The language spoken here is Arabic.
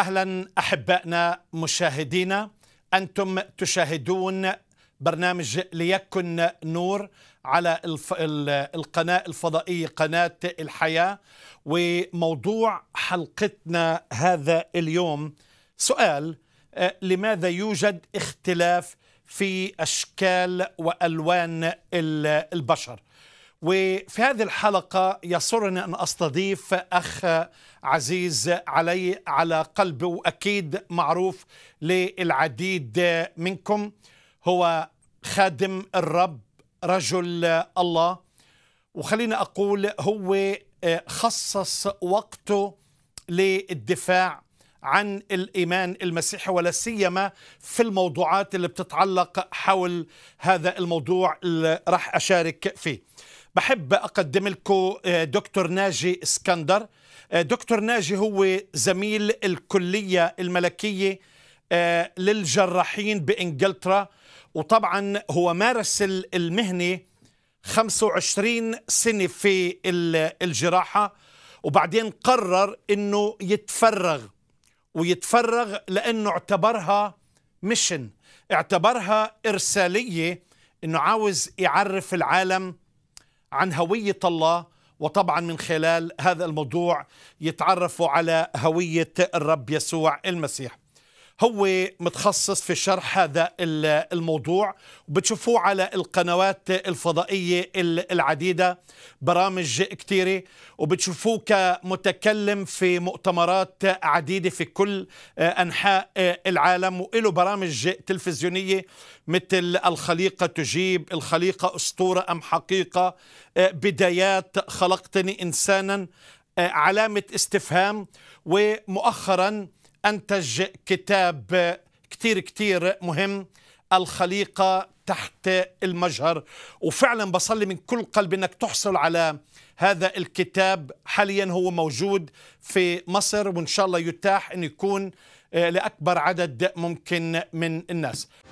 اهلا احبائنا مشاهدينا انتم تشاهدون برنامج ليكن نور على القناه الفضائيه قناه الحياه وموضوع حلقتنا هذا اليوم سؤال آه، لماذا يوجد اختلاف في اشكال والوان البشر وفي هذه الحلقة يسرني أن أستضيف أخ عزيز علي على قلبي وأكيد معروف للعديد منكم هو خادم الرب رجل الله وخليني أقول هو آه، خصص وقته للدفاع عن الايمان المسيحي ولا سيما في الموضوعات اللي بتتعلق حول هذا الموضوع اللي راح اشارك فيه. بحب أقدم لكم آه، دكتور ناجي اسكندر آه، دكتور ناجي هو زميل الكلية الملكية آه، للجراحين بإنجلترا وطبعا هو مارس المهنة 25 سنة في الجراحة وبعدين قرر أنه يتفرغ ويتفرغ لأنه اعتبرها ميشن اعتبرها إرسالية أنه عاوز يعرف العالم عن هوية الله وطبعا من خلال هذا الموضوع يتعرفوا على هوية الرب يسوع المسيح هو متخصص في شرح هذا الموضوع وبتشوفوه على القنوات الفضائية العديدة برامج كثيرة وبتشوفوه كمتكلم في مؤتمرات عديدة في كل آه، أنحاء آه، العالم وإله برامج تلفزيونية مثل الخليقة تجيب الخليقة أسطورة أم حقيقة آه، بدايات خلقتني إنسانا علامة استفهام ومؤخراً أنتج كتاب كتير كتير مهم الخليقة تحت المجهر وفعلا بصلي من كل قلب أنك تحصل على هذا الكتاب حاليا هو موجود في مصر وإن شاء الله يتاح أن يكون آه، لأكبر عدد ممكن من الناس